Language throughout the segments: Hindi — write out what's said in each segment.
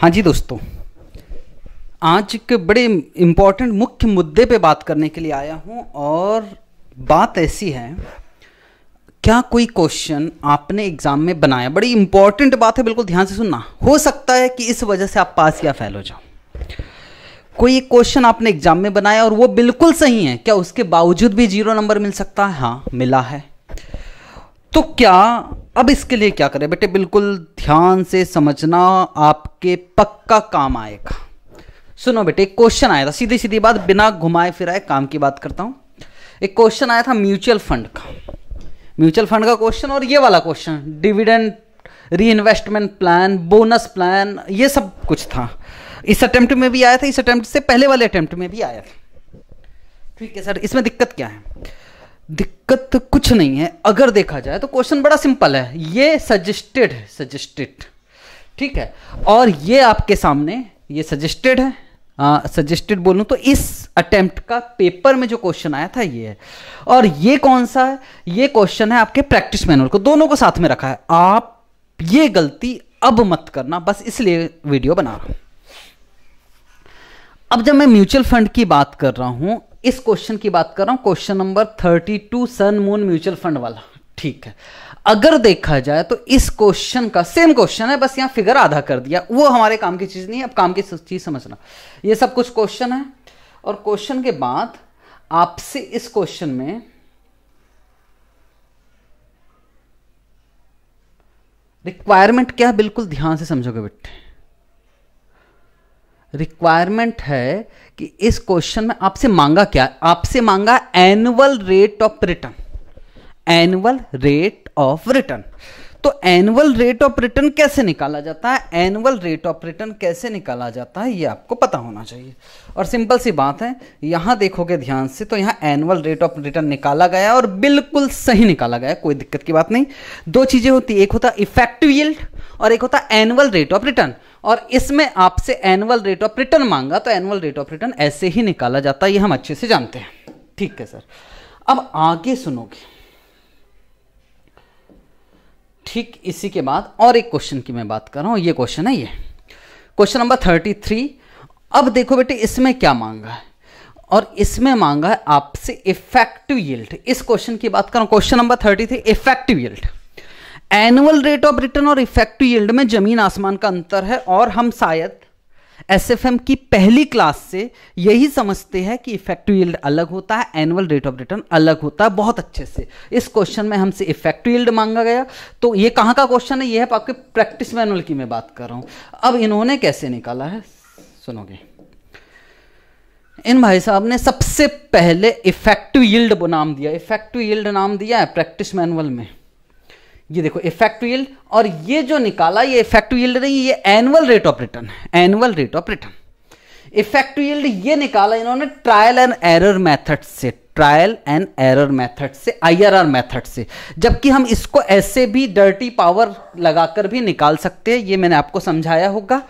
हाँ जी दोस्तों आज के बड़े इम्पोर्टेंट मुख्य मुद्दे पे बात करने के लिए आया हूँ और बात ऐसी है क्या कोई क्वेश्चन आपने एग्ज़ाम में बनाया बड़ी इंपॉर्टेंट बात है बिल्कुल ध्यान से सुनना हो सकता है कि इस वजह से आप पास या फेल हो जाओ कोई एक क्वेश्चन आपने एग्ज़ाम में बनाया और वो बिल्कुल सही है क्या उसके बावजूद भी जीरो नंबर मिल सकता है हाँ मिला है तो क्या अब इसके लिए क्या करें बेटे बिल्कुल ध्यान से समझना आपके पक्का काम आएगा सुनो बेटे एक क्वेश्चन आया था सीधी सीधी बात बिना घुमाए फिराए काम की बात करता हूं एक क्वेश्चन आया था म्यूचुअल फंड का म्यूचुअल फंड का क्वेश्चन और ये वाला question dividend reinvestment plan bonus plan ये सब कुछ था इस अटेम्प्ट में भी आया था इस अटेम्प्ट से पहले वाले अटेम्प्ट में भी आया था ठीक है सर इसमें दिक्कत क्या है दिक्कत कुछ नहीं है अगर देखा जाए तो क्वेश्चन बड़ा सिंपल है ये सजेस्टेड है सजेस्टेड ठीक है और ये आपके सामने ये सजेस्टेड है सजेस्टेड बोलूं तो इस अटेम्प्ट का पेपर में जो क्वेश्चन आया था ये है और ये कौन सा है ये क्वेश्चन है आपके प्रैक्टिस मैनुअल को दोनों को साथ में रखा है आप ये गलती अब मत करना बस इसलिए वीडियो बना रहा हूं अब जब मैं म्यूचुअल फंड की बात कर रहा हूं इस क्वेश्चन की बात कर रहा हूं question number thirty two sun moon mutual fund वाला ठीक है अगर देखा जाए तो इस क्वेश्चन का सेम क्वेश्चन है बस यहां फिगर आधा कर दिया वो हमारे काम की चीज़ नहीं है अब काम की चीज़ समझना ये सब कुछ क्वेश्चन है और क्वेश्चन के बाद आपसे इस क्वेश्चन में रिक्वायरमेंट क्या बिल्कुल ध्यान से समझोगे बेटे रिक्वायरमेंट है कि इस क्वेश्चन में आपसे मांगा क्या आपसे मांगा annual rate of return annual rate of return तो एनुअल रेट ऑफ रिटर्न कैसे निकाला जाता है एनुअल रेट ऑफ रिटर्न कैसे निकाला जाता है ये आपको पता होना चाहिए और सिंपल सी बात है यहां देखोगे ध्यान से तो यहाँ एनुअल रेट ऑफ रिटर्न निकाला गया और बिल्कुल सही निकाला गया कोई दिक्कत की बात नहीं दो चीज़ें होती एक होता इफेक्टिव और एक होता एनुअल रेट ऑफ रिटर्न और इसमें आपसे एनुअल रेट ऑफ रिटर्न मांगा तो एनुअल रेट ऑफ रिटर्न ऐसे ही निकाला जाता है ये हम अच्छे से जानते हैं ठीक है सर अब आगे सुनोगे ठीक इसी के बाद और एक क्वेश्चन की मैं बात कर रहा हूं ये क्वेश्चन है ये क्वेश्चन नंबर थर्टी थ्री अब देखो बेटे इसमें क्या मांगा है और इसमें मांगा है आपसे इफेक्टिव यील्ड इस क्वेश्चन की बात करूं question number thirty three effective yield annual rate of return और इफेक्टिव यील्ड में जमीन आसमान का अंतर है और हम शायद एम की पहली क्लास से यही समझते हैं कि इफेक्टिव यील्ड अलग होता है एनुअल रेट ऑफ रिटर्न अलग होता है बहुत अच्छे से इस क्वेश्चन में हमसे इफेक्टिव यील्ड मांगा गया तो ये कहाँ का क्वेश्चन है ये है आपके प्रैक्टिस मैनुअल की मैं बात कर रहा हूँ अब इन्होंने कैसे निकाला है सुनोगे इन भाई साहब ने सबसे पहले इफेक्टिव यील्ड नाम दिया इफेक्टिव यील्ड नाम दिया है प्रैक्टिस मैनुअल में ये देखो इफेक्ट यील्ड और ये जो निकाला ये इफेक्ट यील्ड नहीं ये एनुअल रेट ऑफ रिटर्न है annual rate of return effect yield ये निकाला इन्होंने ट्रायल एंड एरर मेथड से ट्रायल एंड एरर मेथड से आईआरआर मेथड से जबकि हम इसको ऐसे भी डर्टी पावर लगाकर भी निकाल सकते हैं ये मैंने आपको समझाया होगा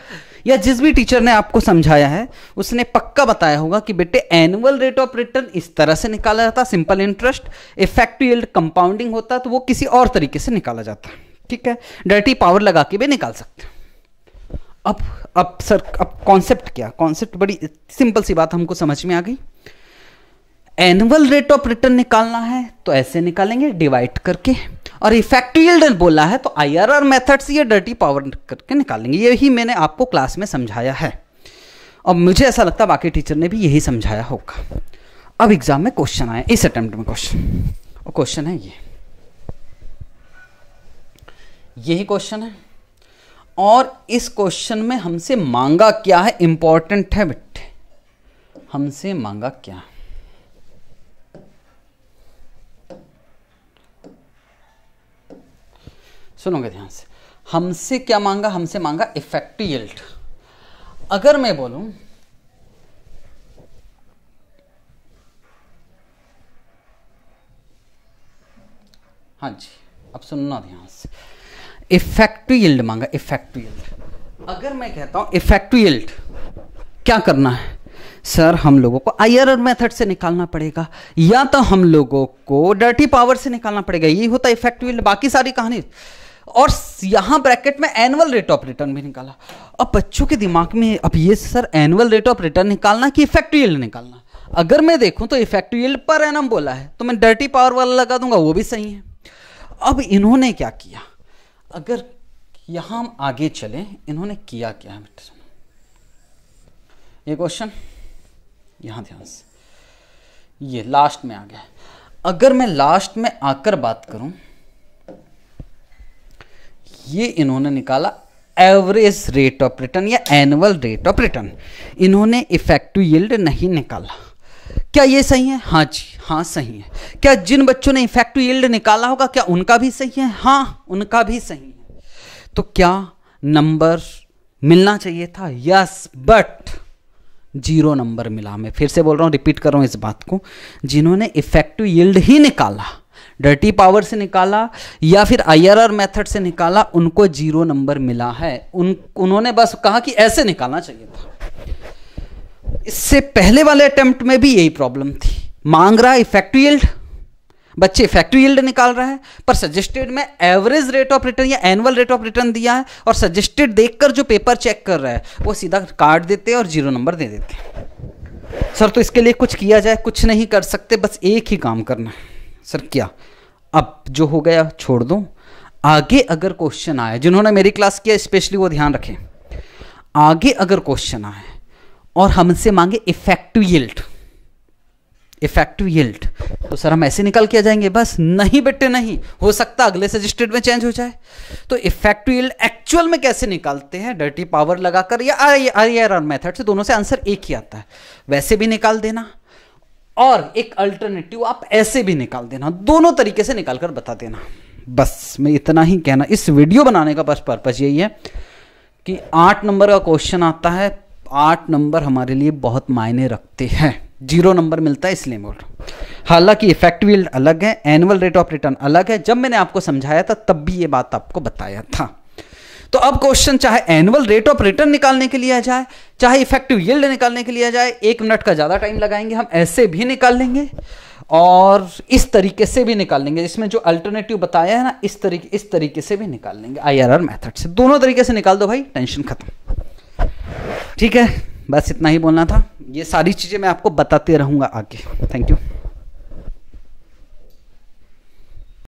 या जिस भी टीचर ने आपको समझाया है उसने पक्का बताया होगा कि बेटे एनुअल रेट ऑफ रिटर्न इस तरह से निकाला जाता simple interest effective yield compounding होता तो वो किसी और तरीके से निकाला जाता ठीक है डर्टी पावर लगा के भी निकाल सकते हैं अब अब सर अब कॉन्सेप्ट क्या कॉन्सेप्ट बड़ी सिंपल सी बात हमको समझ में आ गई एनुअल रेट ऑफ रिटर्न निकालना है तो ऐसे निकालेंगे डिवाइड करके और इफेक्टिव यील्ड बोला है तो आईआरआर मेथड से ये डर्टी पावर करके निकालेंगे यही मैंने आपको क्लास में समझाया है और मुझे ऐसा लगता है बाकी टीचर ने भी यही समझाया होगा अब एग्जाम में क्वेश्चन आया इस अटेम्प्ट में क्वेश्चन और क्वेश्चन है ये यही क्वेश्चन है और इस क्वेश्चन में हमसे मांगा क्या है इंपॉर्टेंट है बिट्टे हमसे मांगा क्या है सुनोगे ध्यान से हमसे क्या मांगा हमसे मांगा इफेक्टिव यील्ड अगर मैं बोलूं हाँ जी अब सुनना ध्यान से इफेक्टिव यील्ड मांगा इफेक्टिव यील्ड अगर मैं कहता हूं इफेक्टिव यील्ड क्या करना है सर हम लोगों को आर मेथड से निकालना पड़ेगा या तो हम लोगों को डर्टी पावर से निकालना पड़ेगा यही होता है इफेक्टिव यील्ड बाकी सारी कहानी और यहां ब्रैकेट में एनुअल रेट ऑफ रिटर्न भी निकाला अब बच्चों के दिमाग में अब ये sir annual rate of return निकालना कि इफेक्ट निकालना अगर मैं देखूं तो इफेक्ट पर एनम बोला है तो मैं डर्टी पावर वाला लगा दूंगा वो भी सही है अब इन्होंने क्या किया अगर यहां हम आगे चले इन्होंने किया क्या है बेटा ये क्वेश्चन यहां ध्यान से ये लास्ट में आ गया अगर मैं लास्ट में आकर बात करूं ये इन्होंने निकाला एवरेज रेट ऑफ रिटर्न या एनुअल रेट ऑफ रिटर्न इन्होंने इफेक्टिव यील्ड नहीं निकाला क्या ये सही है हाँ जी हाँ सही है क्या जिन बच्चों ने इफेक्टिव यील्ड निकाला होगा क्या उनका भी सही है हाँ उनका भी सही है तो क्या नंबर मिलना चाहिए था यस बट जीरो नंबर मिला मैं फिर से बोल रहा हूँ रिपीट कर रहा हूँ इस बात को जिन्होंने इफेक्टिव यील्ड ही निकाला डर्टी पावर से निकाला या फिर आईआरआर मेथड से निकाला उनको जीरो नंबर मिला है उन उन्होंने बस कहा कि ऐसे निकालना चाहिए था इससे पहले वाले अटेम्प्ट में भी यही प्रॉब्लम थी मांग रहा है इफेक्टियल्ड बच्चे फैक्ट्री यील्ड निकाल रहा है पर सजेस्टेड में एवरेज रेट ऑफ रिटर्न या एनुअल रेट ऑफ रिटर्न दिया है और सजेस्टेड देखकर जो पेपर चेक कर रहा है वो सीधा काट देते हैं और जीरो नंबर दे देते हैं सर तो इसके लिए कुछ किया जाए कुछ नहीं कर सकते बस एक ही काम करना है सर क्या अब जो हो गया छोड़ दो आगे अगर क्वेश्चन आए जिन्होंने मेरी क्लास किया स्पेशली वो ध्यान रखें आगे अगर क्वेश्चन आए और हमसे मांगे इफेक्टिव यील्ड इफेक्टिव यील्ड तो सर हम ऐसे निकाल के जाएंगे बस नहीं बेटे नहीं हो सकता अगले सजिस्टेड में चेंज हो जाए तो इफेक्टिव यील्ड एक्चुअल में कैसे निकालते हैं डर्टी पावर लगाकर या आई आर मेथड से दोनों से आंसर एक ही आता है वैसे भी निकाल देना और एक अल्टरनेटिव आप ऐसे भी निकाल देना दोनों तरीके से निकाल कर बता देना बस मैं इतना ही कहना इस वीडियो बनाने का बस पर्पज यही है कि आठ नंबर का क्वेश्चन आता है आठ नंबर हमारे लिए बहुत मायने रखते हैं जीरो नंबर मिलता है इसलिए बोल हालांकि इफेक्ट वील्ड अलग है एनुअल रेट ऑफ रिटर्न अलग है जब मैंने आपको समझाया था तब भी ये बात आपको बताया था तो अब क्वेश्चन चाहे एनुअल रेट ऑफ रिटर्न निकालने के लिए आ जाए चाहे इफेक्टिव यील्ड निकालने के लिए आ जाए एक मिनट का ज़्यादा टाइम लगाएंगे हम ऐसे भी निकाल लेंगे और इस तरीके से भी निकाल लेंगे इसमें जो अल्टरनेटिव बताया है ना इस तरीके इस तरीके से भी निकाल लेंगे आईआरआर मेथड से दोनों तरीके से निकाल दो भाई टेंशन खत्म ठीक है बस इतना ही बोलना था ये सारी चीज़ें मैं आपको बताते रहूँगा आगे थैंक यू